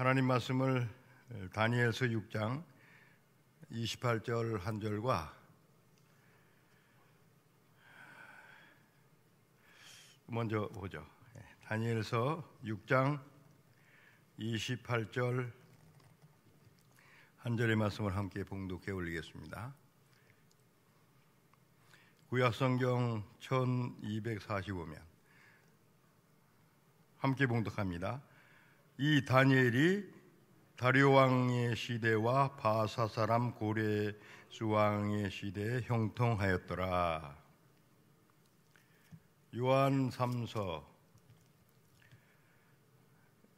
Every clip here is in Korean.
하나님 말씀을 다니엘서 6장 28절 한 절과 먼저 보죠. 예, 다니엘서 6장 28절 한 절의 말씀을 함께 봉독해 올리겠습니다. 구약성경 1245면 함께 봉독합니다. 이 다니엘이 다리오 왕의 시대와 바사 사람 고레 수 왕의 시대에 형통하였더라. 요한 3서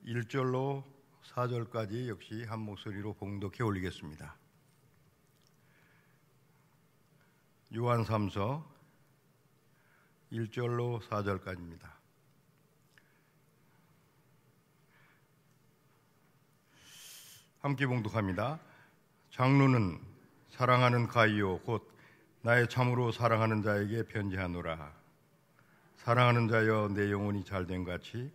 1절로 4절까지 역시 한 목소리로 봉독해 올리겠습니다. 요한 3서 1절로 4절까지입니다. 함께 봉독합니다. 장로는 사랑하는 가이오 곧 나의 참으로 사랑하는 자에게 편지하노라. 사랑하는 자여 내 영혼이 잘된 같이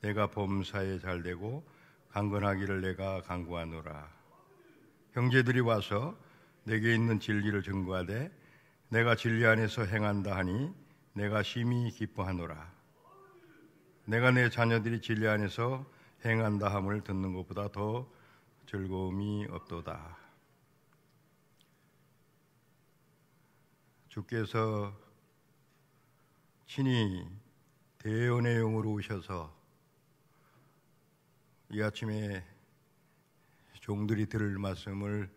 내가 범사에 잘되고 강건하기를 내가 강구하노라. 형제들이 와서 내게 있는 진리를 증거하되 내가 진리 안에서 행한다 하니 내가 심히 기뻐하노라. 내가 내 자녀들이 진리 안에서 행한다 함을 듣는 것보다 더 즐거움이 없도다. 주께서 친히 대연의 영으로 오셔서 이 아침에 종들이 들을 말씀을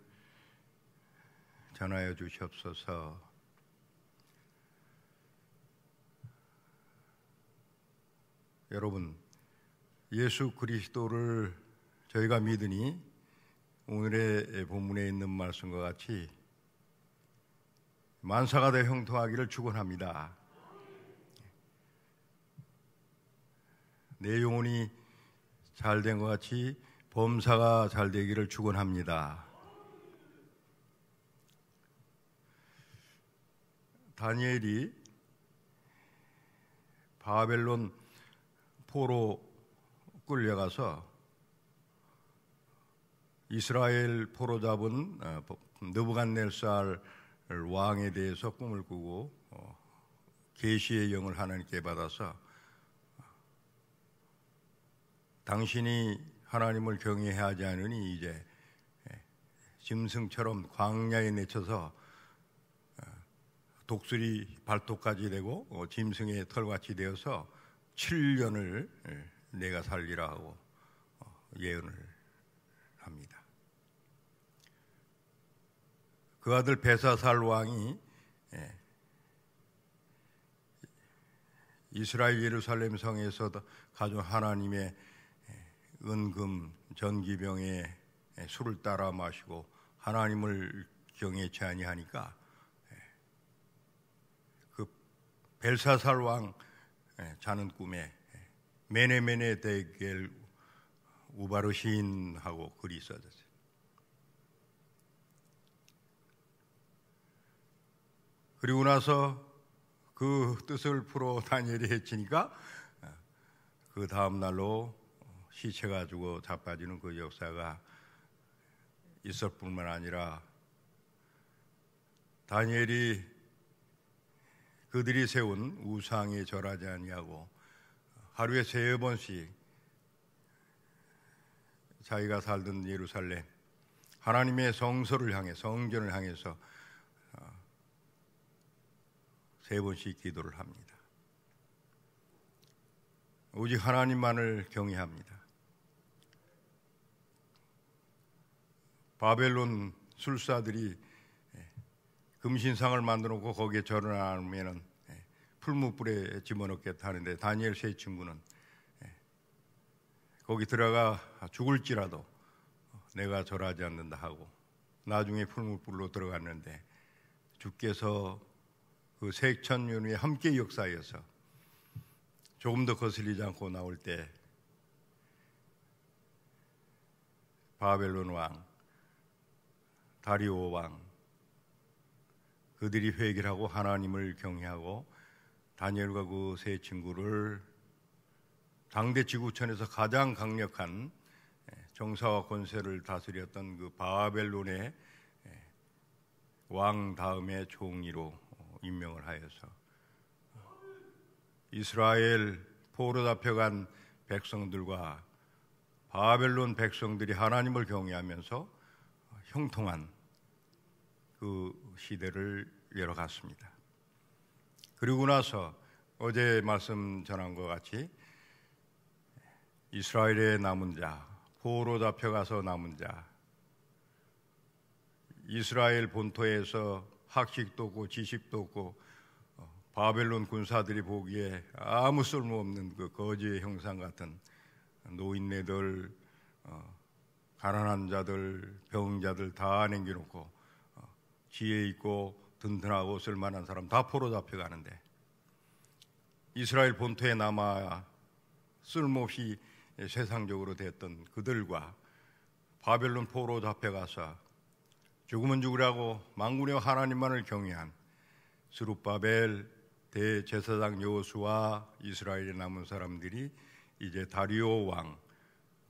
전하여 주시옵소서. 여러분, 예수 그리스도를 저희가 믿으니 오늘의 본문에 있는 말씀과 같이 만사가 되어 형통하기를 축원합니다. 내 영혼이 잘 된 것 같이 범사가 잘 되기를 축원합니다. 다니엘이 바벨론 포로 끌려가서 이스라엘 포로 잡은 어, 느부갓네살 왕에 대해서 꿈을 꾸고 어, 계시의 영을 하나님께 받아서 당신이 하나님을 경외하지 않으니 이제 예, 짐승처럼 광야에 내쳐서 어, 독수리 발톱까지 되고 짐승의 털같이 되어서 7년을 예, 내가 살리라 하고 예언을 그 아들 베사살 왕이 예, 이스라엘 예루살렘 성에서 가져 하나님의 예, 은금 전기병에 예, 술을 따라 마시고 하나님을 경외치 아니하니까 그 벨사살 왕 자는 꿈에 메네메네 대겔 우바르 시인하고 글이 써졌어요. 그리고 나서 그 뜻을 풀어 다니엘이 해치니까 어, 그 다음 날로 시체가 지고 자빠지는 그 역사가 있을 뿐만 아니라 다니엘이 그들이 세운 우상에 절하지 아니하고 하루에 세 번씩 자기가 살던 예루살렘 하나님의 성소를 향해 성전을 향해서 세 번씩 기도를 합니다. 오직 하나님만을 경외합니다. 바벨론 술사들이 예, 금신상을 만들어 놓고 거기에 절을 안하면 예, 풀무불에 집어넣겠다 하는데 다니엘 세 친구는 예, 거기 들어가 죽을지라도 내가 절하지 않는다 하고 나중에 풀무불로 들어갔는데 주께서 그 세천면이 함께 역사에서 조금 더 거슬리지 않고 나올 때 바벨론 왕, 다리오 왕 그들이 회개를 하고 하나님을 경외하고 다니엘과 그 세 친구를 당대 지구촌에서 가장 강력한 정사와 권세를 다스렸던 그 바벨론의 왕 다음의 종리로 임명을 하여서 이스라엘 포로 잡혀간 백성들과 바벨론 백성들이 하나님을 경외하면서 형통한 그 시대를 열어갔습니다. 그리고 나서 어제 말씀 전한 것 같이 이스라엘의 남은 자, 포로 잡혀가서 남은 자, 이스라엘 본토에서 학식도 없고 지식도 없고 어, 바벨론 군사들이 보기에 아무 쓸모없는 그 거지의 형상 같은 노인네들, 어, 가난한 자들, 병자들 다 남겨놓고 어, 지혜 있고 든든하고 쓸만한 사람 다 포로 잡혀가는데 이스라엘 본토에 남아 쓸모없이 세상적으로 됐던 그들과 바벨론 포로 잡혀가서 죽으면 죽으라고 망군의 하나님만을 경외한 스룹바벨 대제사장 여호수와 이스라엘에 남은 사람들이 이제 다리오 왕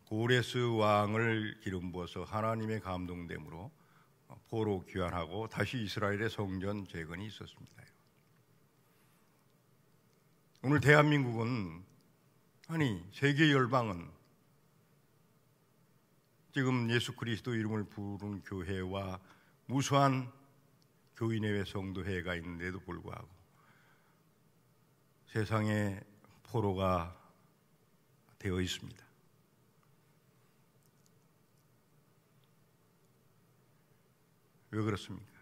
고레스 왕을 기름 부어서 하나님의 감동됨으로 포로 귀환하고 다시 이스라엘의 성전 재건이 있었습니다. 오늘 대한민국은 아니 세계 열방은 지금 예수 그리스도 이름을 부르는 교회와 무수한 교인의외 성도회가 있는데도 불구하고 세상에 포로가 되어 있습니다. 왜 그렇습니까?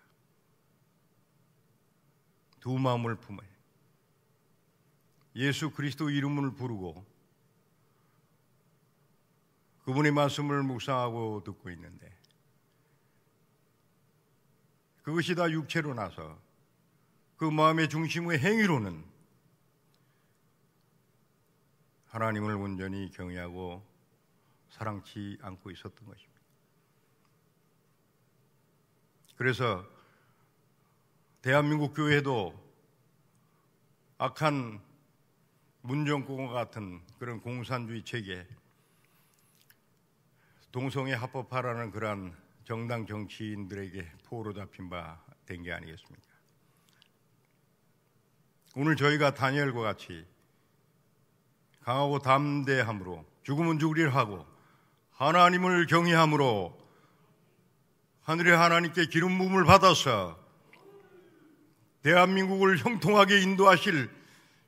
두 마음을 품어요. 예수 그리스도 이름을 부르고 그분의 말씀을 묵상하고 듣고 있는데 그것이 다 육체로 나서 그 마음의 중심의 행위로는 하나님을 온전히 경외하고 사랑치 않고 있었던 것입니다. 그래서 대한민국 교회도 악한 문정공화 같은 그런 공산주의 체계 동성애 합법화라는 그러한 정당 정치인들에게 포로 잡힌 바 된 게 아니겠습니까? 오늘 저희가 다니엘과 같이 강하고 담대함으로 죽음은 죽으리라 하고 하나님을 경외함으로 하늘의 하나님께 기름 부음을 받아서 대한민국을 형통하게 인도하실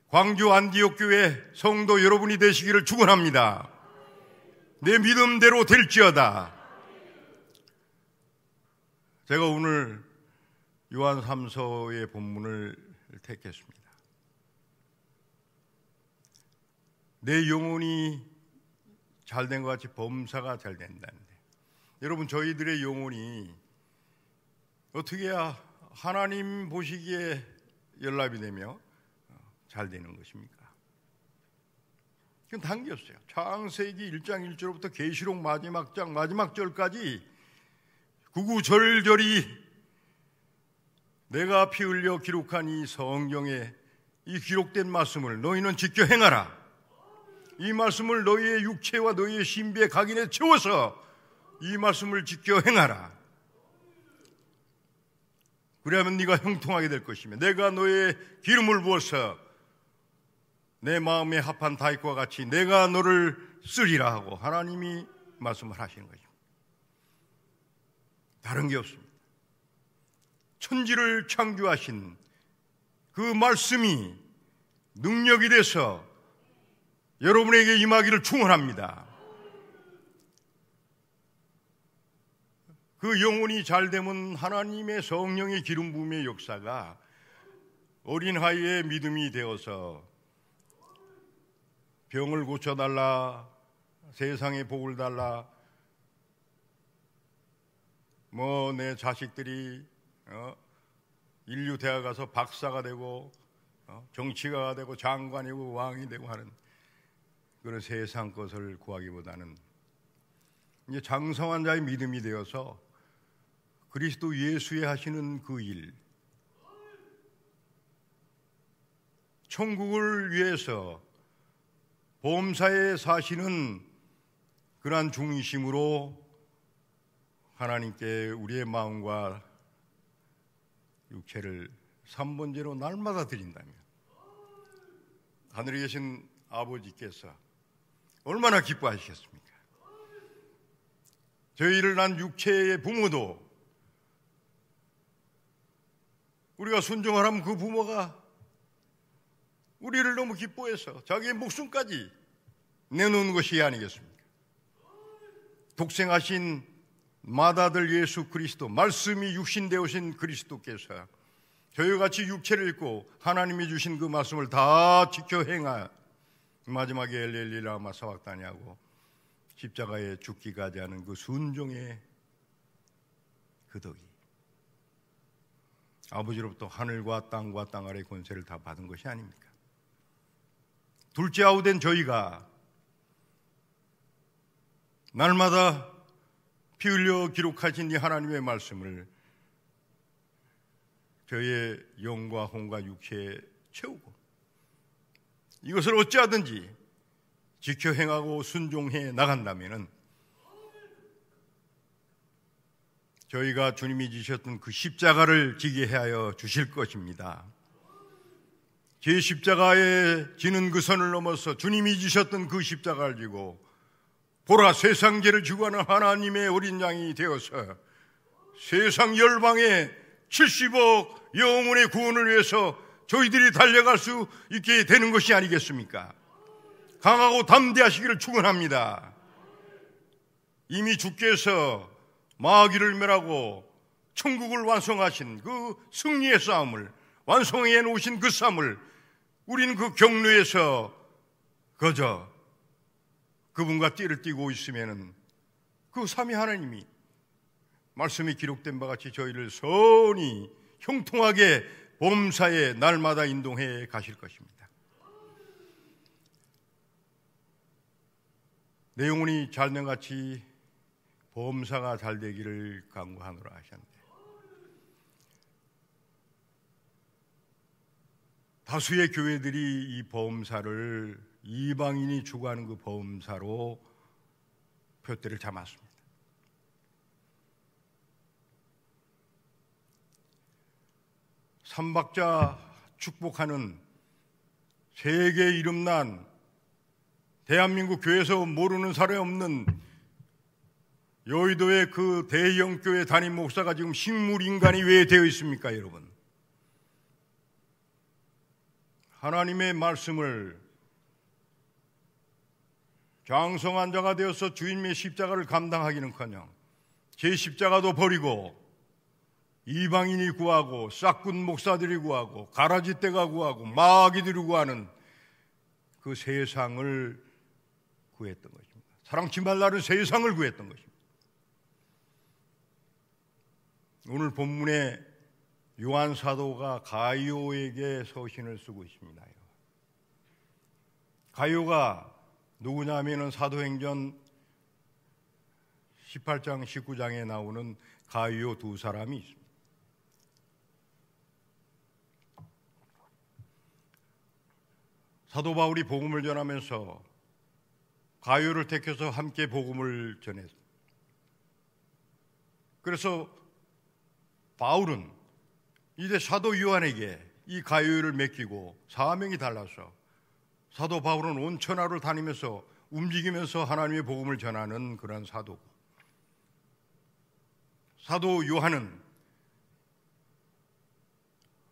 광주 안디옥 교회 성도 여러분이 되시기를 축원합니다. 내 믿음대로 될지어다. 제가 오늘 요한 삼서의 본문을 택했습니다. 내 영혼이 잘된것 같이 범사가 잘 된다는데 여러분 저희들의 영혼이 어떻게 해야 하나님 보시기에 연락이 되며 잘 되는 것입니까? 그건 단계였어요 창세기 1장 1절부터 계시록 마지막 장 마지막 절까지 구구절절이 내가 피 흘려 기록한 이 성경에 이 기록된 말씀을 너희는 지켜 행하라. 이 말씀을 너희의 육체와 너희의 신비에 각인해 채워서 이 말씀을 지켜 행하라. 그러면 네가 형통하게 될 것이며 내가 너의 기름을 부어서 내 마음에 합한 다윗과 같이 내가 너를 쓰리라 하고 하나님이 말씀을 하시는 거죠. 다른 게 없습니다. 천지를 창조하신 그 말씀이 능력이 돼서 여러분에게 임하기를 충원합니다. 그 영혼이 잘 되면 하나님의 성령의 기름 부음의 역사가 어린아이의 믿음이 되어서 병을 고쳐달라, 세상에 복을 달라, 뭐내 자식들이 어, 인류 대학 가서 박사가 되고 어, 정치가가 되고 장관이고 왕이 되고 하는 그런 세상 것을 구하기보다는 이제 장성한 자의 믿음이 되어서 그리스도 예수의 하시는 그 일, 천국을 위해서 범사에 사시는 그러한 중심으로 하나님께 우리의 마음과 육체를 3번째로 날마다 드린다면 하늘에 계신 아버지께서 얼마나 기뻐하시겠습니까? 저희를 난 육체의 부모도 우리가 순종하라면 그 부모가 우리를 너무 기뻐해서 자기의 목숨까지 내놓은 것이 아니겠습니까? 독생하신 마다들 예수 그리스도, 말씀이 육신되오신 그리스도께서 저희와 같이 육체를 입고 하나님이 주신 그 말씀을 다 지켜 행하 마지막에 엘리엘리라마 사박다냐고 십자가에 죽기까지 하는 그 순종의 그 덕이 아버지로부터 하늘과 땅과 땅 아래 권세를 다 받은 것이 아닙니까? 둘째 아우된 저희가 날마다 피 흘려 기록하신 이 하나님의 말씀을 저의 영과 혼과 육체에 채우고 이것을 어찌하든지 지켜 행하고 순종해 나간다면 저희가 주님이 지셨던 그 십자가를 지게 하여 주실 것입니다. 제 십자가에 지는 그 선을 넘어서 주님이 지셨던 그 십자가를 지고 보라 세상 죄를 주관하는 하나님의 어린 양이 되어서 세상 열방에 70억 영혼의 구원을 위해서 저희들이 달려갈 수 있게 되는 것이 아니겠습니까? 강하고 담대하시기를 축원합니다. 이미 주께서 마귀를 멸하고 천국을 완성하신 그 승리의 싸움을 완성해 놓으신 그 싸움을 우리는 그 경로에서 거저 그분과 띠를 띠고 있으면은 그 삼위 하나님이 말씀이 기록된 바 같이 저희를 선히 형통하게 봄사에 날마다 인동해 가실 것입니다. 내용은이 잘된 같이 봄사가잘 되기를 강구하노라 하셨네. 다수의 교회들이 이보험사를 이방인이 주관하는 그보험사로 표대를 잡았습니다. 삼박자 축복하는 세계 이름난 대한민국 교회에서 모르는 사례 없는 여의도의 그 대형 교회 담임 목사가 지금 식물 인간이 왜 되어 있습니까, 여러분? 하나님의 말씀을 장성한 자가 되어서 주님의 십자가를 감당하기는커녕 제 십자가도 버리고 이방인이 구하고 싹군 목사들이 구하고 가라지떼가 구하고 마귀들이 구하는 그 세상을 구했던 것입니다. 사랑치 말라는 세상을 구했던 것입니다. 오늘 본문에 요한 사도가 가요에게 서신을 쓰고 있습니다. 가요가 누구냐면은 사도행전 18장 19장에 나오는 가요두 사람이 있습니다. 사도 바울이 복음을 전하면서 가요를 택해서 함께 복음을 전했습니다. 그래서 바울은 이제 사도 요한에게 이 가요를 맡기고 사명이 달라서 사도 바울은 온 천하를 다니면서 움직이면서 하나님의 복음을 전하는 그런 사도고 사도 요한은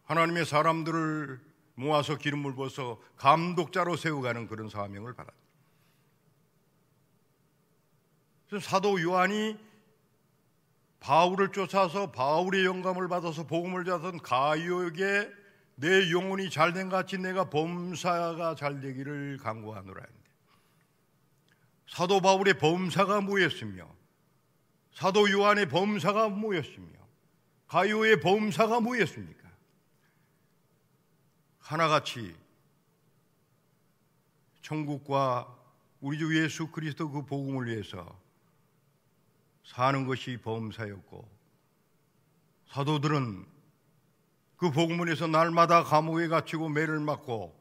하나님의 사람들을 모아서 기름을 부어서 감독자로 세우가는 그런 사명을 받았다. 사도 요한이 바울을 쫓아서 바울의 영감을 받아서 복음을 자던 가이오에게 내 영혼이 잘 된 같이 내가 범사가 잘 되기를 간구하노라 했는데 사도 바울의 범사가 뭐였으며 사도 요한의 범사가 뭐였으며 가이오의 범사가 뭐였습니까? 하나같이 천국과 우리 주 예수 그리스도 그 복음을 위해서 사는 것이 범사였고 사도들은 그복문에서 날마다 감옥에 갇히고 매를 맞고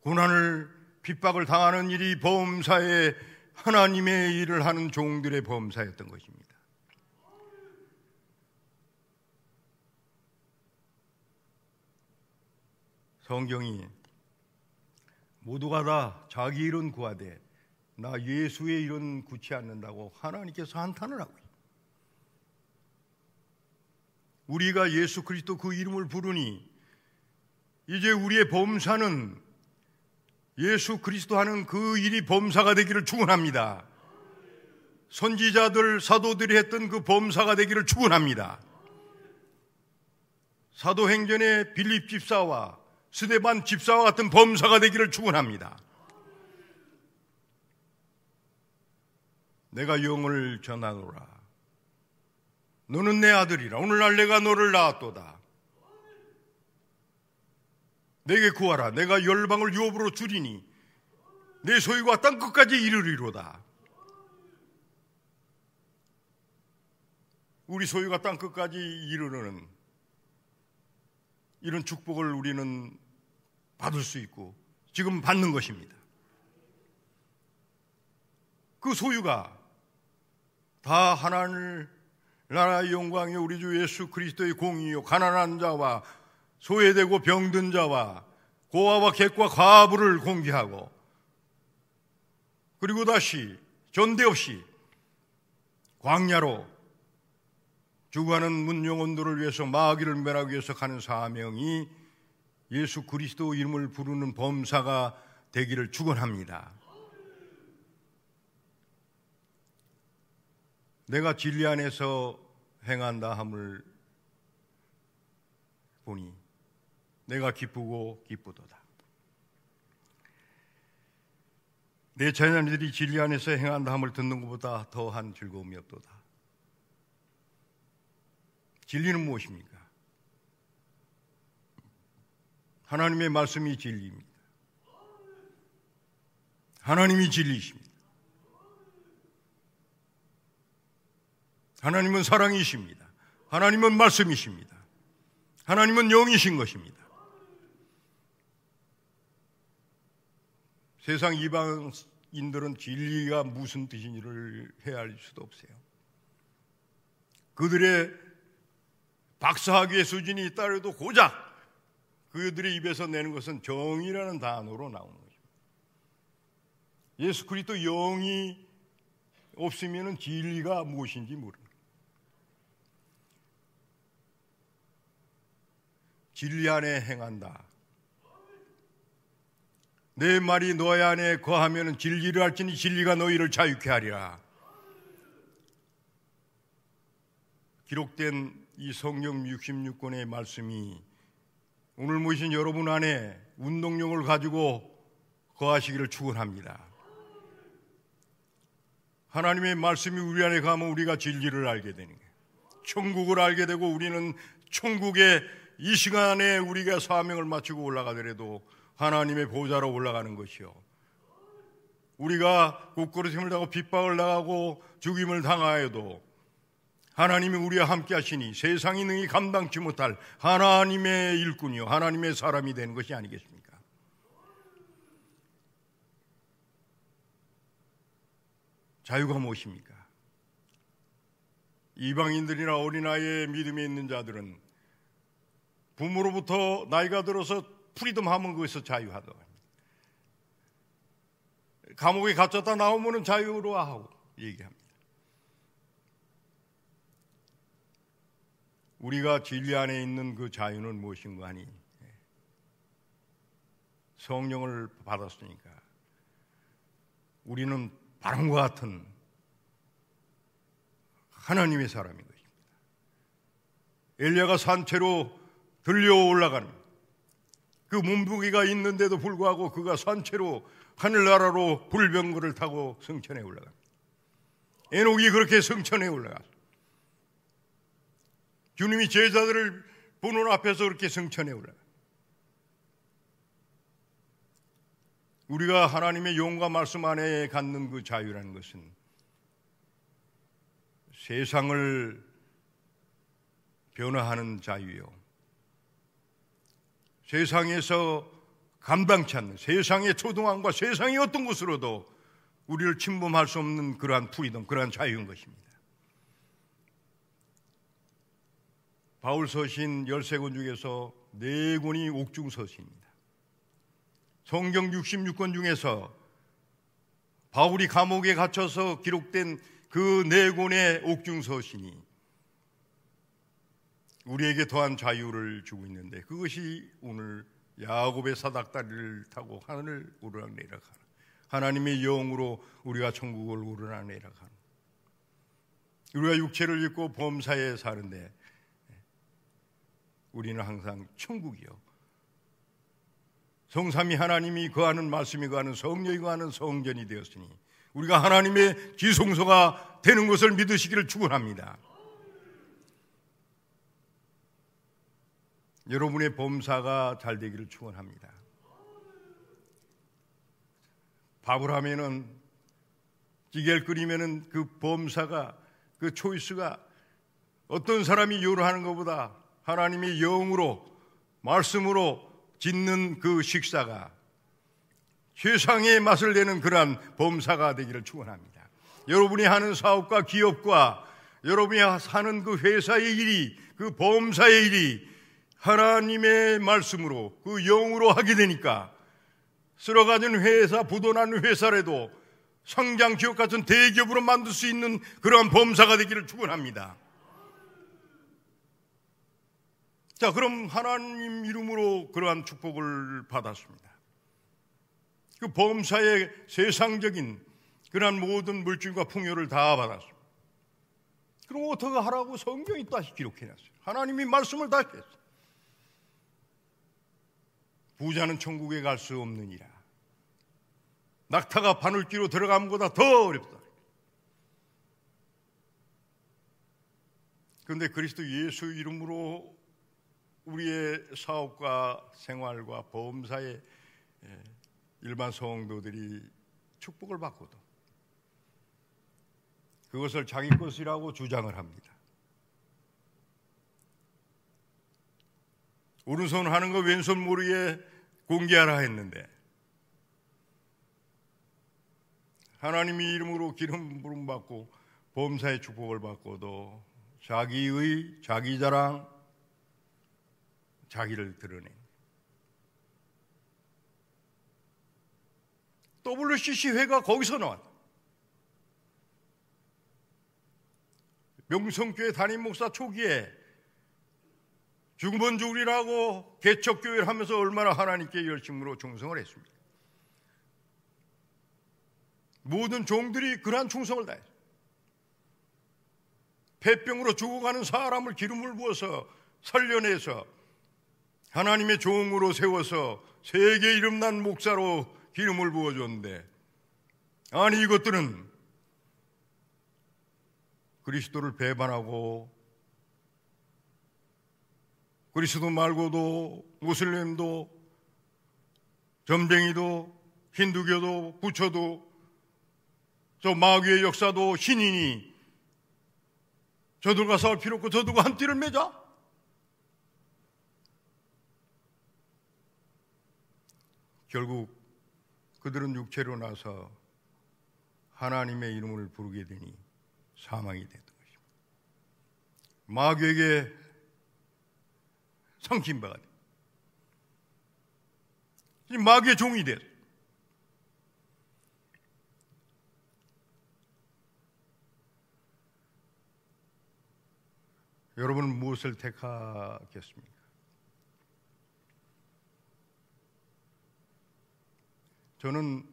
고난을 핍박을 당하는 일이 범사에 하나님의 일을 하는 종들의 범사였던 것입니다. 성경이 모두가 다 자기 일은 구하되 나 예수의 이름 굳지 않는다고 하나님께서 한탄을 하고 요 우리가 예수 그리스도 그 이름을 부르니 이제 우리의 범사는 예수 그리스도 하는 그 일이 범사가 되기를 축원합니다. 선지자들 사도들이 했던 그 범사가 되기를 축원합니다. 사도행전의 빌립 집사와 스데반 집사와 같은 범사가 되기를 축원합니다. 내가 영을 전하노라. 너는 내 아들이라. 오늘날 내가 너를 낳았도다. 내게 구하라. 내가 열방을 유업으로 줄이니 내 소유가 땅 끝까지 이르리로다. 우리 소유가 땅 끝까지 이르는 이런 축복을 우리는 받을 수 있고 지금 받는 것입니다. 그 소유가 다 하나님 나라의 영광이 우리 주 예수 그리스도의 공의요 가난한 자와 소외되고 병든 자와 고아와 객과 과부를 공개하고 그리고 다시 존대 없이 광야로 주관하는 문영혼들을 위해서 마귀를 멸하기 위해서 가는 사명이 예수 그리스도 이름을 부르는 범사가 되기를 축원합니다. 내가 진리 안에서 행한다 함을 보니 내가 기쁘고 기쁘도다. 내 자녀들이 진리 안에서 행한다 함을 듣는 것보다 더한 즐거움이 없도다. 진리는 무엇입니까? 하나님의 말씀이 진리입니다. 하나님이 진리이십니다. 하나님은 사랑이십니다. 하나님은 말씀이십니다. 하나님은 영이신 것입니다. 세상 이방인들은 진리가 무슨 뜻인지를 해야 할 수도 없어요. 그들의 박사학위의 수준이 있다래도 고작 그들의 입에서 내는 것은 정이라는 단어로 나오는 것입니다. 예수 그리스도 영이 없으면 진리가 무엇인지 모르는 진리 안에 행한다. 내 말이 너희 안에 거하면 진리를 할지니 진리가 너희를 자유케 하리라. 기록된 이 성경 66권의 말씀이 오늘 모신 여러분 안에 운동력을 가지고 거하시기를 축원합니다. 하나님의 말씀이 우리 안에 가면 우리가 진리를 알게 되는 거예요. 천국을 알게 되고 우리는 천국의 이 시간에 우리가 사명을 마치고 올라가더라도 하나님의 보좌로 올라가는 것이요. 우리가 국거리힘을 당하고 빗박을 나가고 죽임을 당하여도 하나님이 우리와 함께 하시니 세상이 능히 감당치 못할 하나님의 일꾼이요. 하나님의 사람이 되는 것이 아니겠습니까? 자유가 무엇입니까? 이방인들이나 어린아이의 믿음이 있는 자들은 부모로부터 나이가 들어서 프리덤 하면 거기서 자유하다. 감옥에 갇혔다 나오면 자유로 워 하고 얘기합니다. 우리가 진리 안에 있는 그 자유는 무엇인가 하니 성령을 받았으니까 우리는 바람과 같은 하나님의 사람인 것입니다. 엘리야가 산채로 들려 올라간그몸부기가 있는데도 불구하고 그가 산채로 하늘나라로 불병거를 타고 승천에 올라간 에녹이 그렇게 승천에 올라간 주님이 제자들을 보는 앞에서 그렇게 승천에 올라간 우리가 하나님의 용과 말씀 안에 갖는 그 자유라는 것은 세상을 변화하는 자유요. 세상에서 감당치 않는 세상의 초등함과 세상의 어떤 것으로도 우리를 침범할 수 없는 그러한 프리덤, 그러한 자유인 것입니다. 바울 서신 13권 중에서 4권이 옥중 서신입니다. 성경 66권 중에서 바울이 감옥에 갇혀서 기록된 그 4권의 옥중 서신이 우리에게 더한 자유를 주고 있는데 그것이 오늘 야곱의 사닥다리를 타고 하늘을 우르락내리락하는 하나님의 영으로 우리가 천국을 우르락내리락하는 우리가 육체를 입고 범사에 사는데 우리는 항상 천국이요 성삼이 하나님이 거하는 말씀이 거하는 성령이 거하는 성전이 되었으니 우리가 하나님의 지성소가 되는 것을 믿으시기를 축원합니다. 여러분의 범사가 잘 되기를 축원합니다. 밥을 하면은 찌개를 끓이면은 그 범사가 그 초이스가 어떤 사람이 요리하는 것보다 하나님의 영으로 말씀으로 짓는 그 식사가 최상의 맛을 내는 그러한 범사가 되기를 축원합니다. 여러분이 하는 사업과 기업과 여러분이 사는 그 회사의 일이 그 범사의 일이 하나님의 말씀으로 그 영으로 하게 되니까 쓸어가는 회사, 부도난 회사라도 성장 기업 같은 대기업으로 만들 수 있는 그러한 범사가 되기를 축원합니다. 자, 그럼 하나님 이름으로 그러한 축복을 받았습니다. 그 범사의 세상적인 그러한 모든 물질과 풍요를 다 받았습니다. 그럼 어떻게 하라고 성경이 다시 기록해놨어요. 하나님이 말씀을 다시 했어요. 부자는 천국에 갈 수 없느니라. 낙타가 바늘귀로 들어감보다 가더 어렵다. 그런데 그리스도 예수 이름으로 우리의 사업과 생활과 범사에 예, 일반 성도들이 축복을 받고도 그것을 자기 것이라고 주장을 합니다. 오른손 하는 거 왼손 모르게 공개하라 했는데 하나님이 이름으로 기름 부름 받고 범사의 축복을 받고도 자기의 자기 자랑 자기를 드러낸 WCC 회가 거기서 나왔다. 명성교회 담임 목사 초기에 중으면죽리라고 개척교회를 하면서 얼마나 하나님께 열심으로 충성을 했습니다. 모든 종들이 그러한 충성을 다했어요. 폐병으로 죽어가는 사람을 기름을 부어서 살려내서 하나님의 종으로 세워서 세계 이름난 목사로 기름을 부어줬는데 아니 이것들은 그리스도를 배반하고 그리스도 말고도 무슬림도 점쟁이도 힌두교도 부처도 저 마귀의 역사도 신인이 저들과 싸울 필요 없고 저들과 한 띠를 매자. 결국 그들은 육체로 나서 하나님의 이름을 부르게 되니 사망이 되던 것입니다. 마귀에게 삼킨 바가 돼. 마귀의 종이 돼. 여러분은 무엇을 택하겠습니까? 저는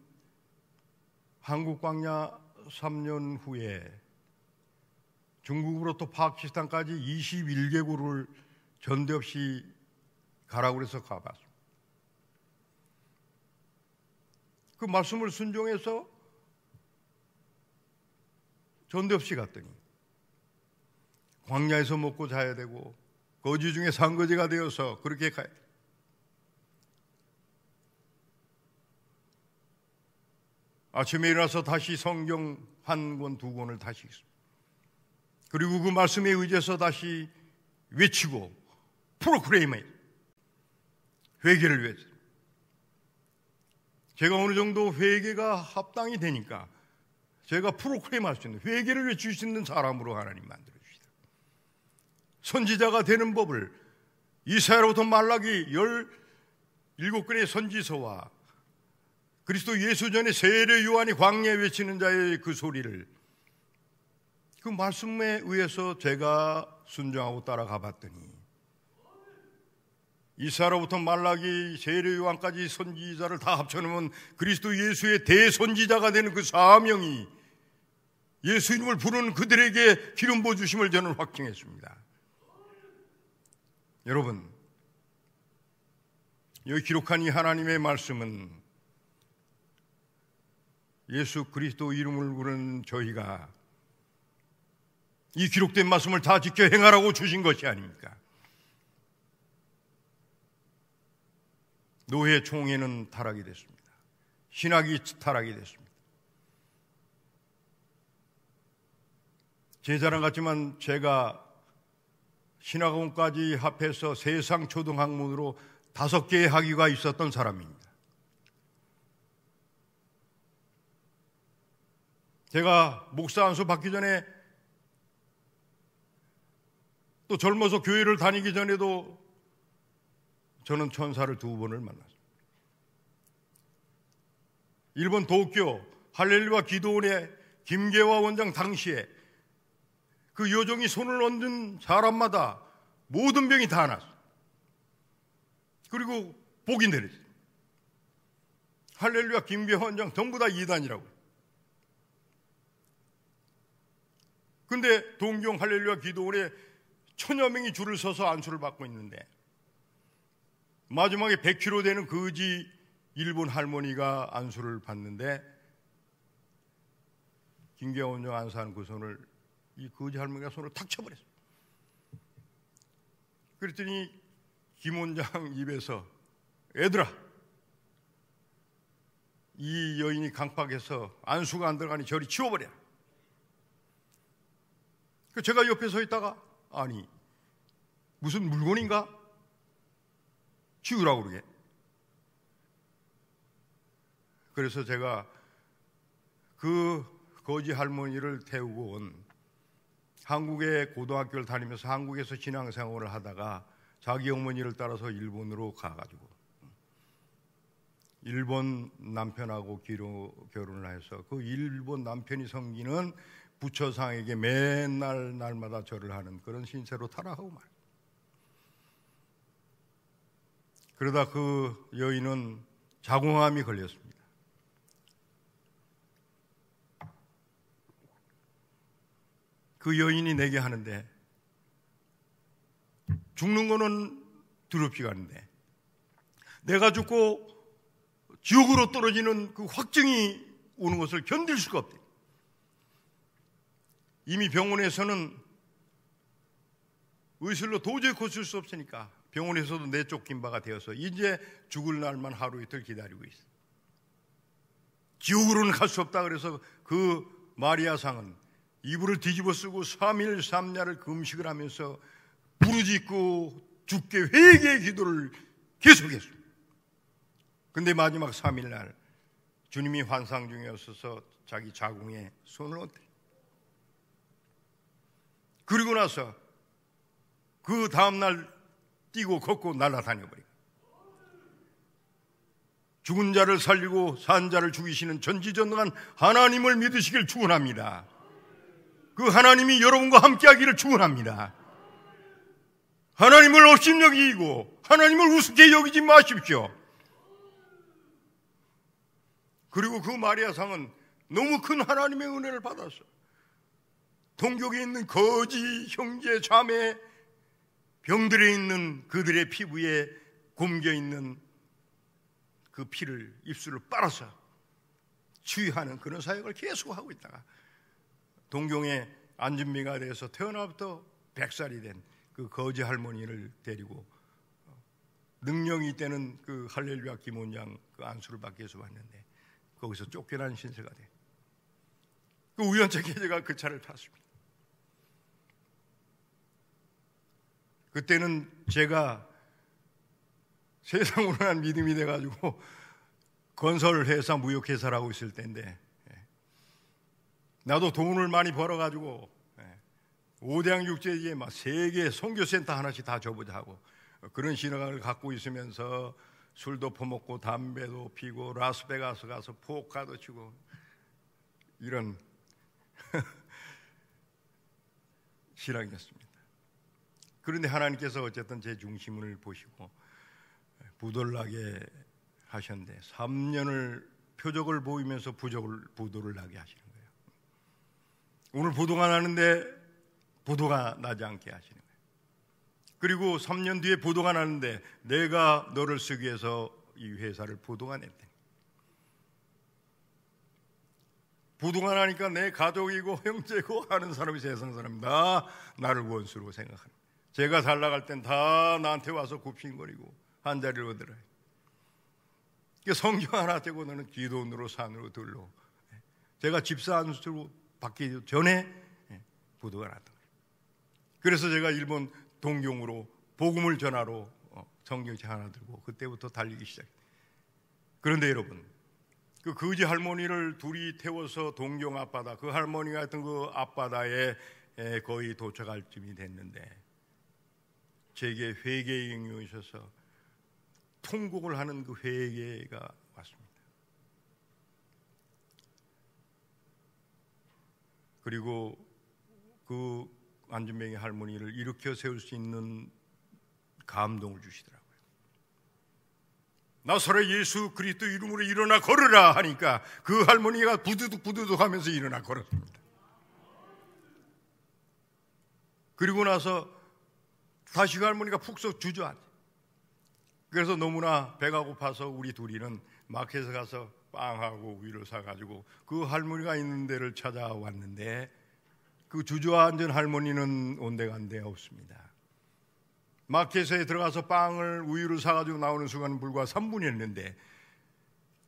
한국 광야 3년 후에 중국으로 또 파키스탄까지 21개국을 전대 없이 가라고 래서 가봤습니다. 그 말씀을 순종해서 전대 없이 갔더니 광야에서 먹고 자야 되고 거지 중에 산거지가 되어서 그렇게 가야 돼. 아침에 일어나서 다시 성경 한 권, 두 권을 다시 읽습니다. 그리고 그 말씀에 의해서 다시 외치고 프로그램에 회개를 위해서 제가 어느 정도 회개가 합당이 되니까 제가 프로그램 할수 있는 회개를 위해 주있는 사람으로 하나님 만들어 주시다. 선지자가 되는 법을 이사야로부터 말라기 17권의 선지서와 그리스도 예수 전에 세례 요한이 광야에 외치는 자의 그 소리를 그 말씀에 의해서 제가 순종하고 따라가 봤더니 이사로부터 말라기 세례요한까지 선지자를 다 합쳐놓으면 그리스도 예수의 대선지자가 되는 그 사명이 예수님을 부르는 그들에게 기름 부어 주심을 저는 확증했습니다. 여러분, 여기 기록한 이 하나님의 말씀은 예수 그리스도 이름을 부르는 저희가 이 기록된 말씀을 다 지켜 행하라고 주신 것이 아닙니까? 노예 총회는 타락이 됐습니다. 신학이 타락이 됐습니다. 제 자랑 같지만 제가 신학원까지 합해서 세상 초등학문으로 다섯 개의 학위가 있었던 사람입니다. 제가 목사 안수 받기 전에 또 젊어서 교회를 다니기 전에도 저는 천사를 두 번을 만났습니다 일본 도쿄 할렐루야 기도원의 김계화 원장 당시에 그 요정이 손을 얹은 사람마다 모든 병이 다나 났어. 그리고 복이 내렸어. 할렐루야 김계화 원장 전부 다 이단이라고. 근데 동경 할렐루야 기도원에 천여 명이 줄을 서서 안수를 받고 있는데 마지막에 100kg 되는 거지 일본 할머니가 안수를 받는데 김경원 여 안수한 그 손을 이 거지 할머니가 손을 탁 쳐버렸어. 그랬더니 김원장 입에서 애들아 이 여인이 강박해서 안수가 안 들어가니 저리 치워버려. 그 제가 옆에 서 있다가 아니 무슨 물건인가 지우라고 그러게. 그래서 제가 그 거지 할머니를 태우고 온 한국의 고등학교를 다니면서 한국에서 신앙생활을 하다가 자기 어머니를 따라서 일본으로 가가지고 일본 남편하고 결혼을 해서 그 일본 남편이 섬기는 부처상에게 맨날 날마다 절을 하는 그런 신세로 타락하고 말이에요. 그러다 그 여인은 자궁암이 걸렸습니다. 그 여인이 내게 하는데 죽는 거는 두렵지 않은데 내가 죽고 지옥으로 떨어지는 그 확증이 오는 것을 견딜 수가 없대. 이미 병원에서는 의술로 도저히 고칠 수 없으니까 병원에서도 내쫓긴 바가 되어서 이제 죽을 날만 하루 이틀 기다리고 있어. 지옥으로는 갈수 없다 그래서 그 마리아상은 이불을 뒤집어 쓰고 3일 3야를 금식을 하면서 부르짖고 죽게 회개의 기도를 계속했어니 근데 마지막 3일 날 주님이 환상 중이었어서 자기 자궁에 손을 얹대. 그리고 나서 그 다음날 뛰고 걷고 날아다녀 버리고 죽은 자를 살리고 산 자를 죽이시는 전지전능한 하나님을 믿으시길 축원합니다. 그 하나님이 여러분과 함께하기를 축원합니다. 하나님을 없신여기고 하나님을 우습게 여기지 마십시오. 그리고 그 마리아 상은 너무 큰 하나님의 은혜를 받았어. 동족에 있는 거지 형제 자매 병들어 있는 그들의 피부에 굶겨 있는 그 피를 입술을 빨아서 치유하는 그런 사역을 계속하고 있다가 동경에 안준미가 돼서 태어나부터 100살이 된 그 거지 할머니를 데리고 어, 능력이 때는 그 할렐루야 김원장 그 안수를 받기 위해서 왔는데 거기서 쫓겨난 신세가 돼. 그 우연찮게 제가 그 차를 탔습니다. 그때는 제가 세상으로 난 믿음이 돼가지고 건설회사, 무역회사를 하고 있을 때인데 예. 나도 돈을 많이 벌어가지고 예. 오대양 육제에 막 세계 선교센터 하나씩 다 줘보자 하고 그런 신앙을 갖고 있으면서 술도 퍼먹고 담배도 피고 라스베가스 가서 포카도 치고 이런 신앙이었습니다. 그런데 하나님께서 어쨌든 제 중심을 보시고 부돌나게 하셨는데 3년을 표적을 보이면서 부적을 부도를 나게 하시는 거예요. 오늘 부도가 나는데 부도가 나지 않게 하시는 거예요. 그리고 3년 뒤에 부도가 나는데 내가 너를 쓰기 위해서 이 회사를 부도가 냈대. 부도가 나니까 내 가족이고 형제고 하는 사람이 세상 사람이다. 나를 원수로 생각합니다. 제가 살라갈 땐 다 나한테 와서 굽신거리고 한 자리를 얻으라. 성경 하나 되고 너는 기도원으로 산으로 들러. 제가 집사 안수로 받기 전에 예, 부도가 났던 거예요. 그래서 제가 일본 동경으로 복음을 전하러 어, 성경책 하나 들고 그때부터 달리기 시작. 요 그런데 여러분, 그 거지 할머니를 둘이 태워서 동경 앞바다, 그 할머니가 했던 그 앞바다에 거의 도착할 쯤이 됐는데 제게 회개의 영이 오셔서 통곡을 하는 그 회개가 왔습니다. 그리고 그 안전병의 할머니를 일으켜 세울 수 있는 감동을 주시더라고요. 나서라 예수 그리스도 이름으로 일어나 걸으라 하니까 그 할머니가 부드득 부드득 하면서 일어나 걸었습니다. 그리고 나서 다시 그 할머니가 푹석 주저앉아. 그래서 너무나 배가 고파서 우리 둘이는 마켓에 가서 빵하고 우유를 사가지고 그 할머니가 있는 데를 찾아왔는데 그 주저앉은 할머니는 온데간데 없습니다. 마켓에 들어가서 빵을 우유를 사가지고 나오는 순간 불과 3분이었는데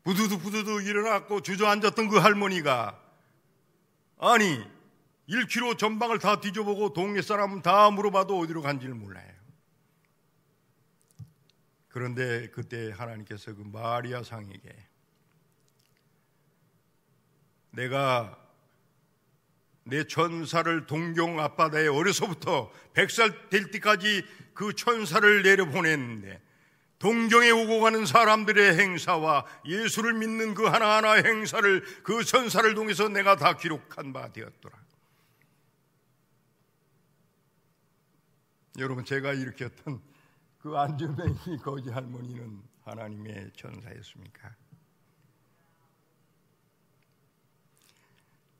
부두두부두두 일어났고 주저앉았던 그 할머니가 아니 1km 전방을 다 뒤져보고 동네 사람 다 물어봐도 어디로 간지를 몰라요. 그런데 그때 하나님께서 그 마리아 상에게 내가 내 천사를 동경 앞바다에 어려서부터 백 살 될 때까지 그 천사를 내려보냈는데 동경에 오고 가는 사람들의 행사와 예수를 믿는 그 하나하나 행사를 그 천사를 통해서 내가 다 기록한 바 되었더라. 여러분 제가 일으켰던 그안주뱅이 거지 할머니는 하나님의 천사였습니까?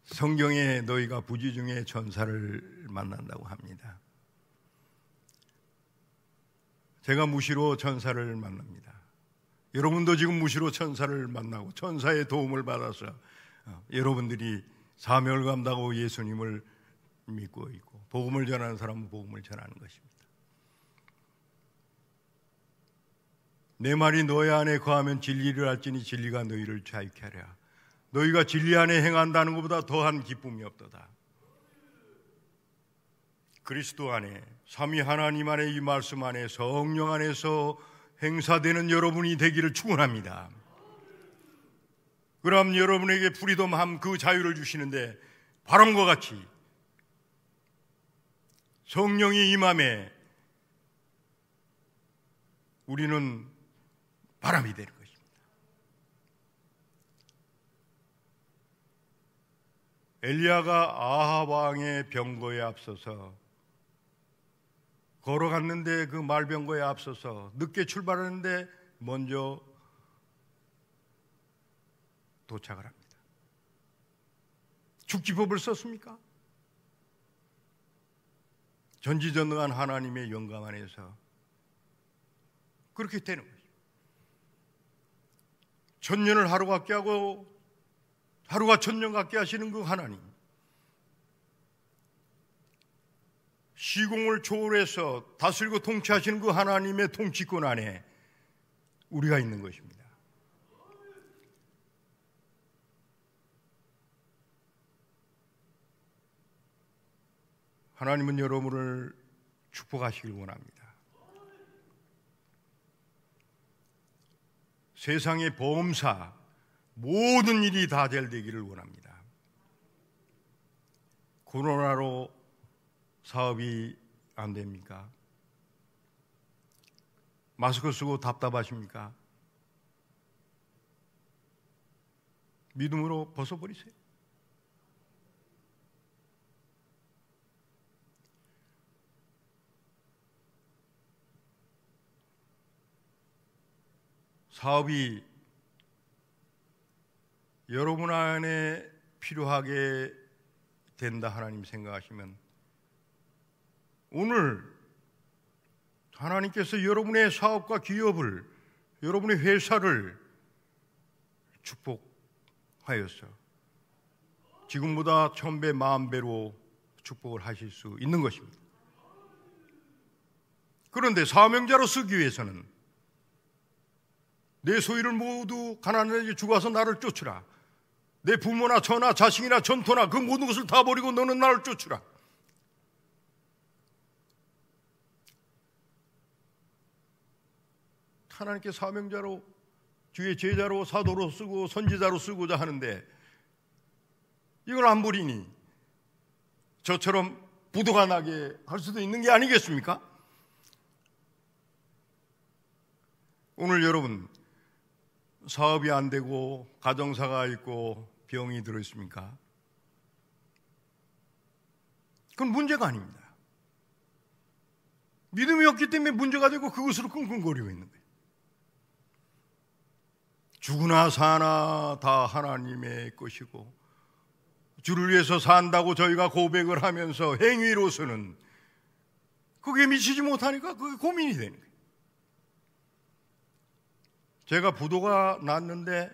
성경에 너희가 부지 중에 천사를 만난다고 합니다. 제가 무시로 천사를 만납니다. 여러분도 지금 무시로 천사를 만나고 천사의 도움을 받아서 어, 여러분들이 사멸을감당고 예수님을 믿고 있고 복음을 전하는 사람은 복음을 전하는 것입니다. 내 말이 너희 안에 거하면 진리를 알지니 진리가 너희를 자유케 하랴. 너희가 진리 안에 행한다는 것보다 더한 기쁨이 없도다. 그리스도 안에 삼위 하나님 안에 이 말씀 안에 성령 안에서 행사되는 여러분이 되기를 축원합니다. 그럼 여러분에게 프리덤함 그 자유를 주시는데 바람과 같이 성령이 임함에 우리는 바람이 되는 것입니다. 엘리야가 아합 왕의 병거에 앞서서 걸어갔는데 그 말병거에 앞서서 늦게 출발하는데 먼저 도착을 합니다. 죽기법을 썼습니까? 전지전능한 하나님의 영감 안에서 그렇게 되는 거예요. 천년을 하루 같게 하고 하루가 천년 같게 하시는 그 하나님. 시공을 초월해서 다스리고 통치하시는 그 하나님의 통치권 안에 우리가 있는 것입니다. 하나님은 여러분을 축복하시길 원합니다. 세상의 보험사 모든 일이 다 잘 되기를 원합니다. 코로나로 사업이 안 됩니까? 마스크 쓰고 답답하십니까? 믿음으로 벗어버리세요. 사업이 여러분 안에 필요하게 된다 하나님 생각하시면 오늘 하나님께서 여러분의 사업과 기업을 여러분의 회사를 축복하였어 지금보다 천배 만배로 축복을 하실 수 있는 것입니다. 그런데 사명자로 쓰기 위해서는 내 소유를 모두 가난한에게 주어서 나를 쫓으라. 내 부모나 처나 자식이나 전토나 그 모든 것을 다 버리고 너는 나를 쫓으라. 하나님께 사명자로 주의 제자로 사도로 쓰고 선지자로 쓰고자 하는데 이걸 안 버리니 저처럼 부도가 나게 할 수도 있는 게 아니겠습니까? 오늘 여러분 사업이 안 되고 가정사가 있고 병이 들어있습니까? 그건 문제가 아닙니다. 믿음이 없기 때문에 문제가 되고 그것으로 끙끙거리고 있는 거예요. 죽으나 사나 다 하나님의 것이고 주를 위해서 산다고 저희가 고백을 하면서 행위로서는 그게 미치지 못하니까 그게 고민이 되는 거예요. 제가 부도가 났는데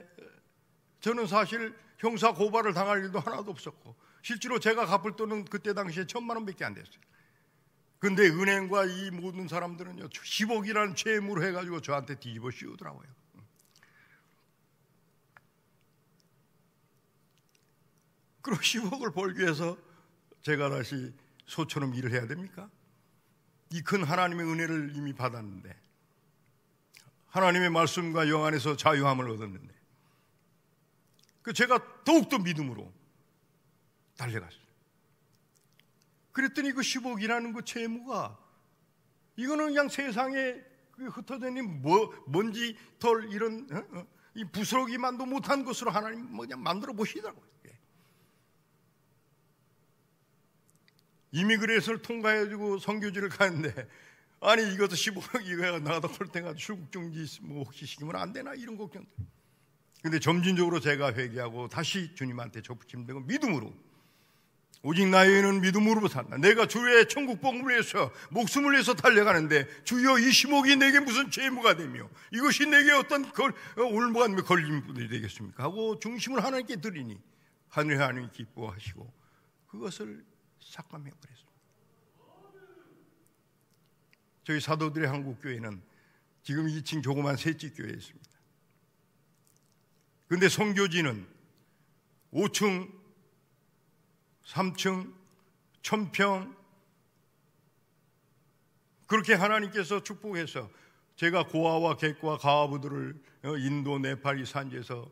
저는 사실 형사 고발을 당할 일도 하나도 없었고 실제로 제가 갚을 돈은 그때 당시에 천만 원밖에 안 됐어요. 근데 은행과 이 모든 사람들은요 10억이라는 채무로 해가지고 저한테 뒤집어 씌우더라고요. 그럼 10억을 벌기 위해서 제가 다시 소처럼 일을 해야 됩니까? 이 큰 하나님의 은혜를 이미 받았는데 하나님의 말씀과 영 안에서 자유함을 얻었는데 그 제가 더욱더 믿음으로 달려갔어요. 그랬더니 그 10억이라는 그 채무가 이거는 그냥 세상에 그 흩어져 있는 뭐, 먼지, 털 이런 어? 어? 이 부스러기만도 못한 것으로 하나님 뭐그 만들어 보시더라고요. 예. 이미그레이션을 통과해가지고 성교지를 가는데 아니 이것도 15억 이거야 나가다 폴탱가 중국 중지 뭐 혹시 시키면 안 되나 이런 걱정들. 근데 점진적으로 제가 회개하고 다시 주님한테 접붙임 되고 믿음으로 오직 나에는 믿음으로 산다. 내가 주의 천국 복음을 위해서 목숨을 위해서 달려가는데 주여 이 시목이 내게 무슨 죄무가 되며 이것이 내게 어떤 걸, 어, 올무한 걸림이 되겠습니까? 하고 중심을 하나님께 드리니 하늘의 하나님 기뻐하시고 그것을 삭감해 버렸어요. 저희 사도들의 한국교회는 지금 2층 조그만 셋째 교회에 있습니다. 근데 성교지는 5층, 3층, 천평 그렇게 하나님께서 축복해서 제가 고아와 객과 가아부들을 어, 인도 네팔 이 산지에서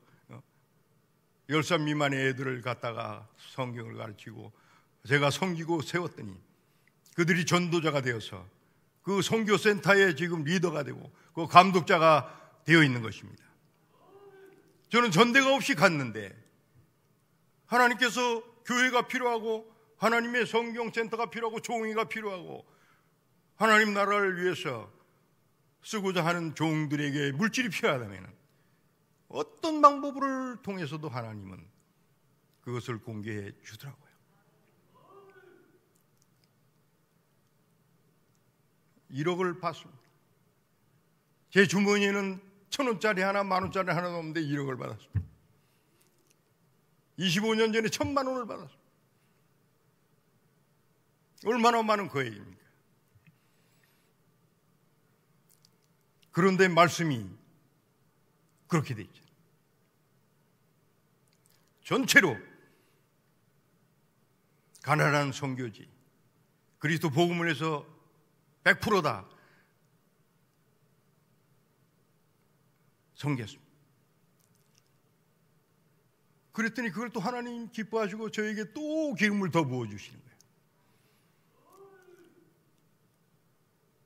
10살 어, 미만의 애들을 갖다가 성경을 가르치고 제가 성기고 세웠더니 그들이 전도자가 되어서 그 선교센터의 지금 리더가 되고 그 감독자가 되어 있는 것입니다. 저는 전대가 없이 갔는데 하나님께서 교회가 필요하고 하나님의 성경센터가 필요하고 종이가 필요하고 하나님 나라를 위해서 쓰고자 하는 종들에게 물질이 필요하다면 어떤 방법을 통해서도 하나님은 그것을 공개해 주더라고. 요 1억을 받습니다. 제 주머니에는 천 원짜리 하나, 만 원짜리 하나도 없는데 1억을 받았습니다. 25년 전에 천만 원을 받았습니다. 얼마나 많은 거액입니까? 그런데 말씀이 그렇게 돼 있죠. 전체로 가난한 성교지 그리스도 복음을 해서 100%다. 성계했습니다 그랬더니 그걸 또 하나님 기뻐하시고 저에게 또 기름을 더 부어주시는 거예요.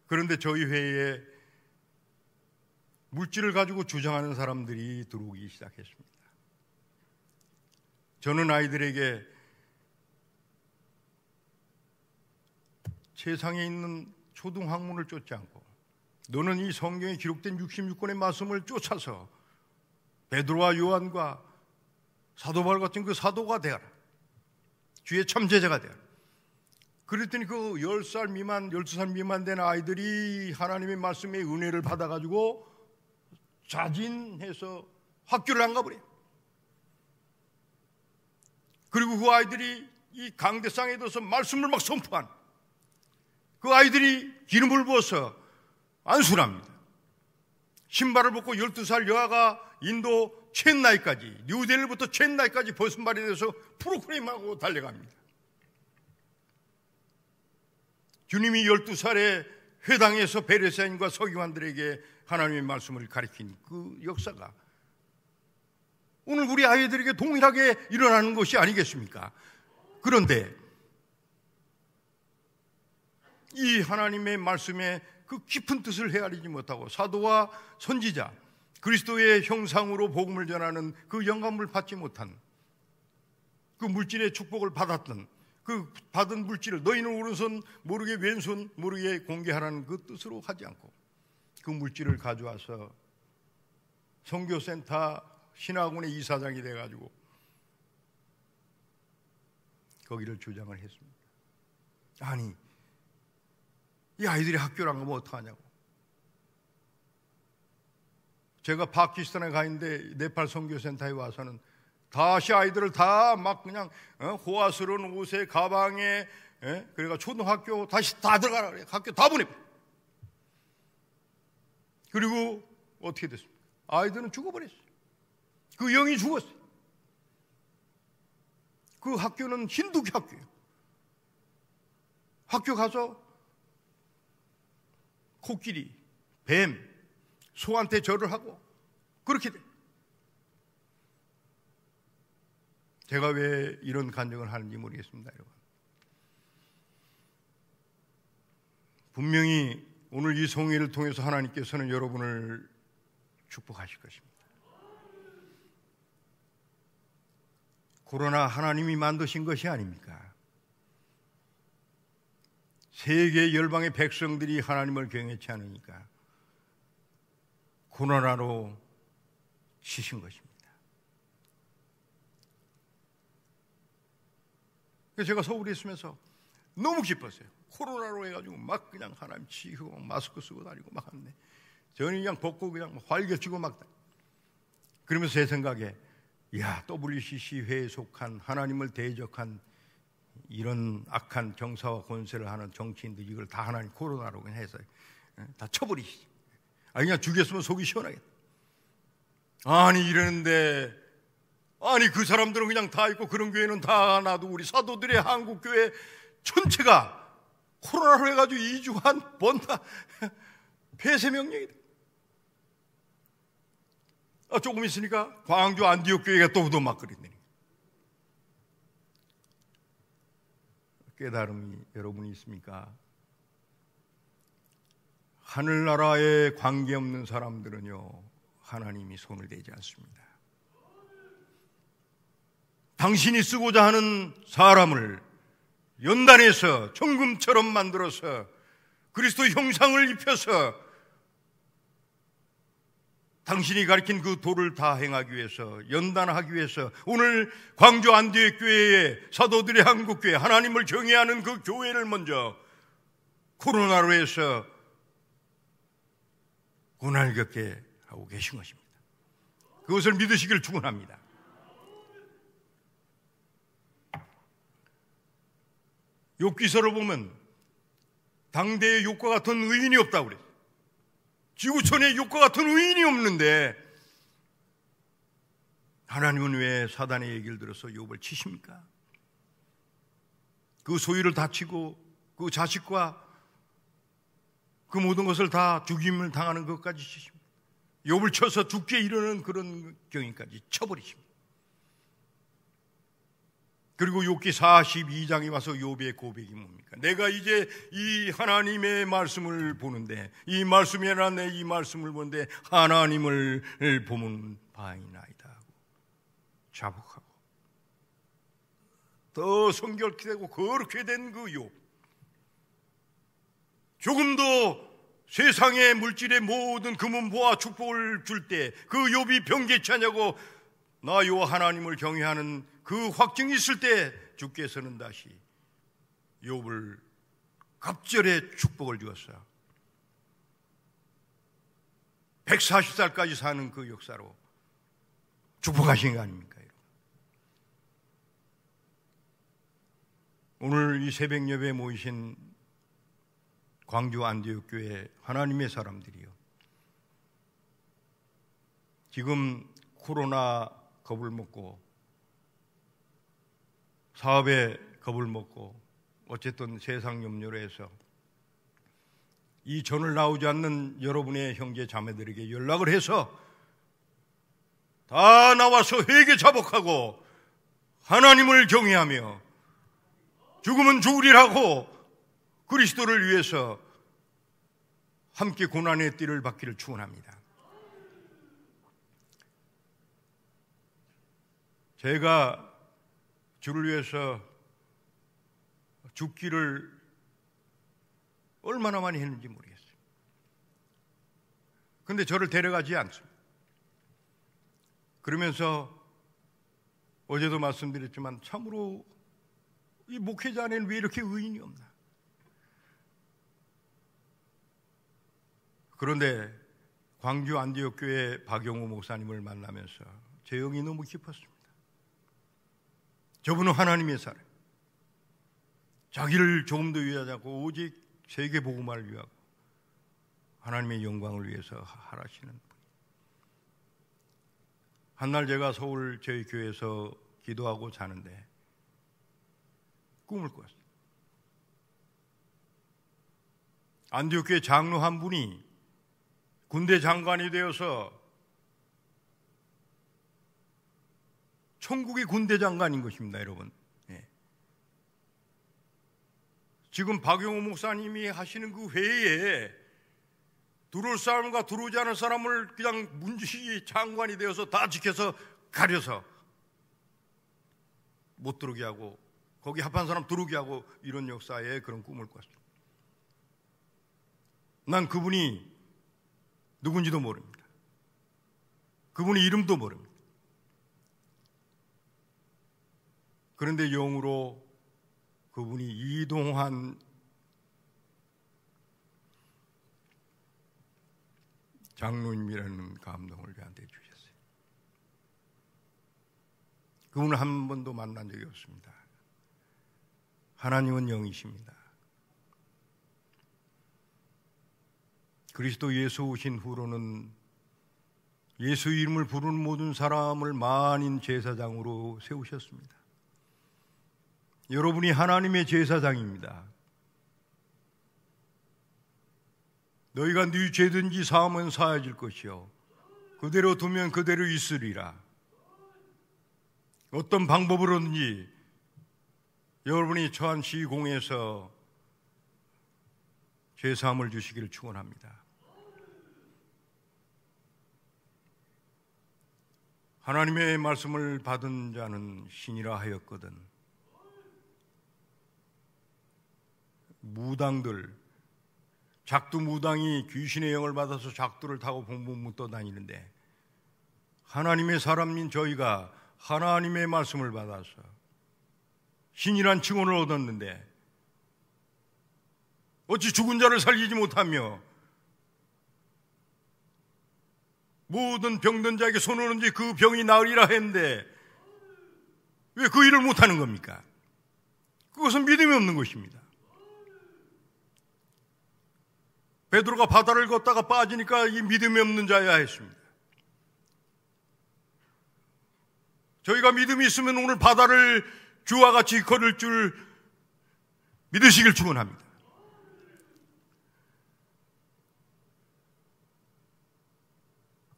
그런데 저희 회의에 물질을 가지고 주장하는 사람들이 들어오기 시작했습니다. 저는 아이들에게 세상에 있는 초등 학문을 쫓지 않고 너는 이 성경에 기록된 66권의 말씀을 쫓아서 베드로와 요한과 사도발 같은 그 사도가 되어라. 주의 참제자가 되어라. 그랬더니 그 10살 미만, 12살 미만 된 아이들이 하나님의 말씀의 은혜를 받아가지고 자진해서 학교를 안 가버려. 그리고 그 아이들이 이 강대상에 들어서 말씀을 막 선포한 그 아이들이 기름을 부어서 안순합니다 신발을 벗고 12살 여아가 인도 첸나이까지 뉴델리부터 첸나이까지 벗은 발이 돼서 프로그램하고 달려갑니다. 주님이 12살에 회당에서 베레사인과 서기관들에게 하나님의 말씀을 가리킨 그 역사가 오늘 우리 아이들에게 동일하게 일어나는 것이 아니겠습니까? 그런데 이 하나님의 말씀에 그 깊은 뜻을 헤아리지 못하고 사도와 선지자 그리스도의 형상으로 복음을 전하는 그 영감을 받지 못한 그 물질의 축복을 받았던 그 받은 물질을 너희는 오른손 모르게 왼손 모르게 공개하라는 그 뜻으로 하지 않고 그 물질을 가져와서 성교센터 신학원의 이사장이 돼가지고 거기를 주장을 했습니다. 아니 이 아이들이 학교를 안 가면 어떡하냐고. 제가 파키스탄에 가 있는데 네팔 선교센터에 와서는 다시 아이들을 다 막 그냥 어? 호화스러운 옷에 가방에 예? 그러니까 초등학교 다시 다 들어가라 그래 학교 다 보내. 그리고 어떻게 됐습니까? 아이들은 죽어버렸어요. 그 영이 죽었어요. 그 학교는 힌두 교 학교예요. 학교 가서 코끼리, 뱀, 소한테 절을 하고 그렇게 돼. 제가 왜 이런 간증을 하는지 모르겠습니다, 여러분. 분명히 오늘 이 성회를 통해서 하나님께서는 여러분을 축복하실 것입니다. 코로나 하나님이 만드신 것이 아닙니까? 세계 열방의 백성들이 하나님을 경외치 않으니까 고난하로 치신 것입니다. 제가 서울에 있으면서 너무 기뻤어요. 코로나로 해가지고 막 그냥 하나님 치고 마스크 쓰고 다니고 막 하는데 저는 그냥 벗고 그냥 활개치고 막 그러면서 제 생각에 야 WCC 회에 속한 하나님을 대적한 이런 악한 경사와 권세를 하는 정치인들 이걸 다 하나님 코로나로 그냥 해서 예, 다 쳐버리시죠. 아 그냥 죽였으면 속이 시원하겠다. 아니 이러는데 아니 그 사람들은 그냥 다 있고 그런 교회는 다 놔도 우리 사도들의 한국 교회 전체가 코로나로 해가지고 2주 한 번 다 폐쇄 명령이다. 아, 조금 있으니까 광주 안디옥 교회가 또 우도 막거린네 깨달음이 여러분이 있습니까? 하늘나라에 관계없는 사람들은요, 하나님이 손을 대지 않습니다. 당신이 쓰고자 하는 사람을 연단해서, 정금처럼 만들어서, 그리스도 형상을 입혀서 당신이 가르친 그 도를 다 행하기 위해서 연단하기 위해서 오늘 광주 안디옥 교회에 사도들의 한국 교회 하나님을 경외하는 그 교회를 먼저 코로나로 해서 고난을 겪게 하고 계신 것입니다. 그것을 믿으시길 축원합니다. 욕기서를 보면 당대의 욕과 같은 의인이 없다고 그랬어요. 지구촌에 욕과 같은 의인이 없는데 하나님은 왜 사단의 얘기를 들어서 욕을 치십니까? 그 소유를 다치고 그 자식과 그 모든 것을 다 죽임을 당하는 것까지 치십니다. 욕을 쳐서 죽게 이르는 그런 경위까지 쳐버리십니다. 그리고 욕기 4 2장에 와서 욥의 고백이 뭡니까? 내가 이제 이 하나님의 말씀을 보는데 이 말씀이라 내이 말씀을 보는데 하나님을 보면 바이나이다 자복하고 더 성결케 되고 거룩게 된그 욥. 조금 더 세상의 물질의 모든 금은보와 축복을 줄 때 그 욥이 변개치 않냐고 나 요 하나님을 경외하는 그 확증이 있을 때 주께서는 다시 욥을 갑절의 축복을 주었어요. 140살까지 사는 그 역사로 축복하신 거 아닙니까? 오늘 이 새벽 예배 모이신 광주 안디옥 교회 하나님의 사람들이요. 지금 코로나 겁을 먹고 사업에 겁을 먹고 어쨌든 세상 염려로 해서 이 전을 나오지 않는 여러분의 형제 자매들에게 연락을 해서 다 나와서 회개 자복하고 하나님을 경외하며 죽음은 죽으리라고 그리스도를 위해서 함께 고난의 띠를 받기를 축원합니다. 제가 주를 위해서 죽기를 얼마나 많이 했는지 모르겠어요. 근데 저를 데려가지 않습니다. 그러면서 어제도 말씀드렸지만 참으로 이 목회자 안에는 왜 이렇게 의인이 없나? 그런데 광주 안디옥 교회 박영호 목사님을 만나면서 제 영이 너무 깊었습니다. 저분은 하나님의 사람. 자기를 조금 더 위하지 않고 오직 세계 복음화를 위하고 하나님의 영광을 위해서 하라시는 분. 한날 제가 서울 저희 교회에서 기도하고 자는데 꿈을 꿨어요. 안디옥교회 장로 한 분이 군대 장관이 되어서 천국의 군대 장관인 것입니다, 여러분. 예. 지금 박용호 목사님이 하시는 그 회의에 들어올 사람과 들어오지 않을 사람을 그냥 문지 장관이 되어서 다 지켜서 가려서 못 들어오게 하고 거기 합한 사람 들어오게 하고 이런 역사에 그런 꿈을 꿨습니다. 난 그분이 누군지도 모릅니다. 그분의 이름도 모릅니다. 그런데 영으로 그분이 이동한 장로님이라는 감동을 저한테 주셨어요. 그분을 한 번도 만난 적이 없습니다. 하나님은 영이십니다. 그리스도 예수 오신 후로는 예수 이름을 부르는 모든 사람을 만인 제사장으로 세우셨습니다. 여러분이 하나님의 제사장입니다. 너희가 네 죄든지 사함은 사해질 것이요. 그대로 두면 그대로 있으리라. 어떤 방법으로든지 여러분이 처한 시공에서 죄사함을 주시기를 축원합니다. 하나님의 말씀을 받은 자는 신이라 하였거든. 무당들 작두 무당이 귀신의 영을 받아서 작두를 타고 봉봉문 떠다니는데 하나님의 사람인 저희가 하나님의 말씀을 받아서 신이란 증언을 얻었는데 어찌 죽은 자를 살리지 못하며 모든 병든 자에게 손을 얹지 그 병이 나으리라 했는데 왜 그 일을 못하는 겁니까? 그것은 믿음이 없는 것입니다. 베드로가 바다를 걷다가 빠지니까 이 믿음이 없는 자야 했습니다. 저희가 믿음이 있으면 오늘 바다를 주와 같이 걸을 줄 믿으시길 축원합니다.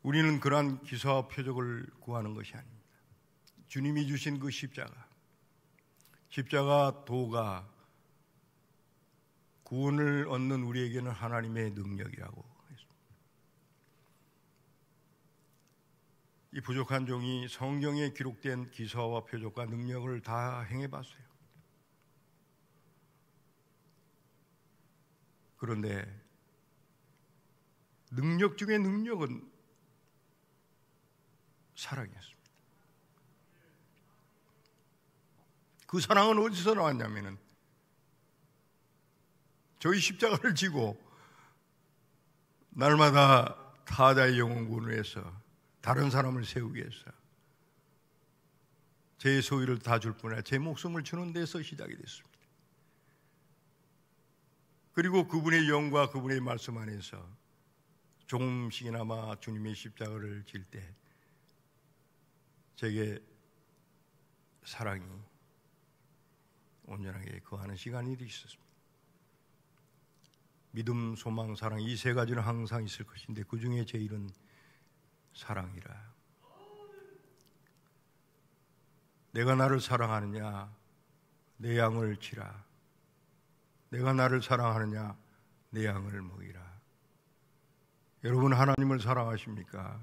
우리는 그러한 기사와 표적을 구하는 것이 아닙니다. 주님이 주신 그 십자가, 십자가 도가 구원을 얻는 우리에게는 하나님의 능력이라고 했습니다. 이 부족한 종이 성경에 기록된 기사와 표적과 능력을 다 행해 봤어요. 그런데 능력 중의 능력은 사랑이었습니다. 그 사랑은 어디서 나왔냐면은 저희 십자가를 지고 날마다 타자의 영혼군을 위해서 다른 사람을 세우기 위해서 제 소유를 다 줄 뿐아라제 목숨을 주는 데서 시작이 됐습니다. 그리고 그분의 영과 그분의 말씀 안에서 조금씩이나마 주님의 십자가를 질 때 제게 사랑이 온전하게 거하는 시간이 있었습니다. 믿음, 소망, 사랑 이 세 가지는 항상 있을 것인데 그 중에 제일은 사랑이라. 내가 나를 사랑하느냐 내 양을 치라. 내가 나를 사랑하느냐 내 양을 먹이라. 여러분 하나님을 사랑하십니까?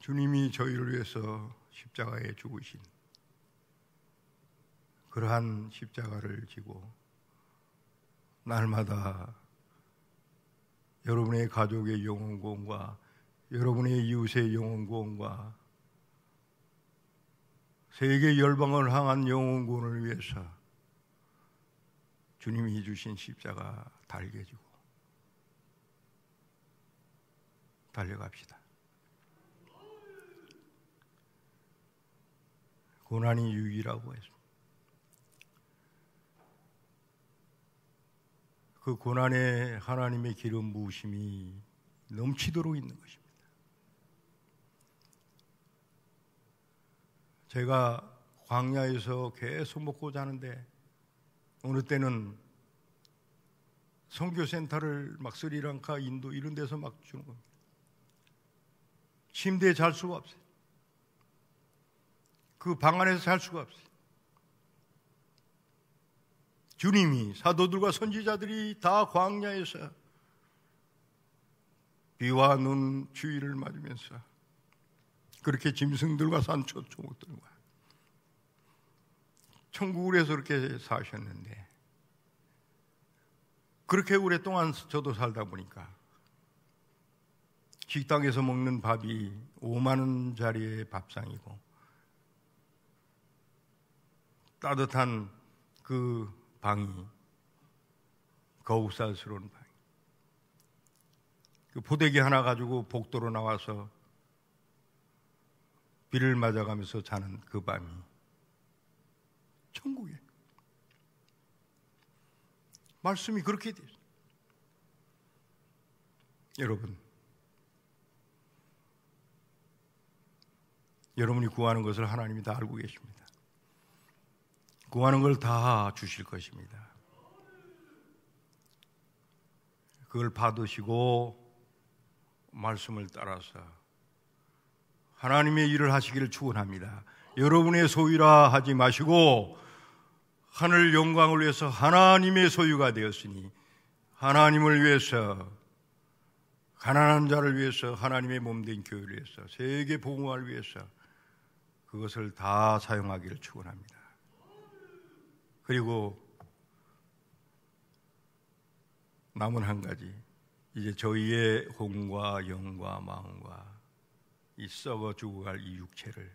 주님이 저희를 위해서 십자가에 죽으신 그러한 십자가를 지고 날마다 여러분의 가족의 영혼 구원과 여러분의 이웃의 영혼 구원과 세계 열방을 향한 영혼 구원을 위해서 주님이 주신 십자가 달게 지고 달려갑시다. 고난이 유익라고 했습니다. 그 고난에 하나님의 기름 부으심이 넘치도록 있는 것입니다. 제가 광야에서 계속 먹고 자는데 어느 때는 선교센터를 막 스리랑카, 인도 이런 데서 막 주는 겁니다. 침대에 잘 수가 없어요. 그 방 안에서 잘 수가 없어요. 주님이 사도들과 선지자들이 다 광야에서 비와 눈 주위를 맞으면서 그렇게 짐승들과 산초 조목들과 천국에서 을 그렇게 사셨는데 그렇게 오랫동안 저도 살다 보니까 식당에서 먹는 밥이 5만 원짜리의 밥상이고 따뜻한 그 방이 거우살스러운 방이 그 포대기 하나 가지고 복도로 나와서 비를 맞아가면서 자는 그 밤이 천국에 말씀이 그렇게 돼요. 여러분, 여러분이 구하는 것을 하나님이 다 알고 계십니다. 구하는 걸 다 주실 것입니다. 그걸 받으시고 말씀을 따라서 하나님의 일을 하시기를 축원합니다. 여러분의 소유라 하지 마시고 하늘 영광을 위해서 하나님의 소유가 되었으니 하나님을 위해서 가난한 자를 위해서 하나님의 몸 된 교회를 위해서 세계 복음화를 위해서 그것을 다 사용하기를 축원합니다. 그리고 남은 한 가지 이제 저희의 혼과 영과 마음과 이 썩어 죽어갈 이 육체를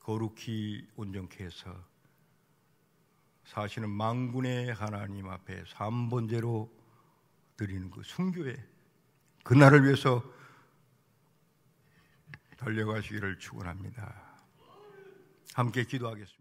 거룩히 온전케 해서 사실은 망군의 하나님 앞에 삼번제로 드리는 그 순교의 그날을 위해서 달려가시기를 축원합니다. 함께 기도하겠습니다.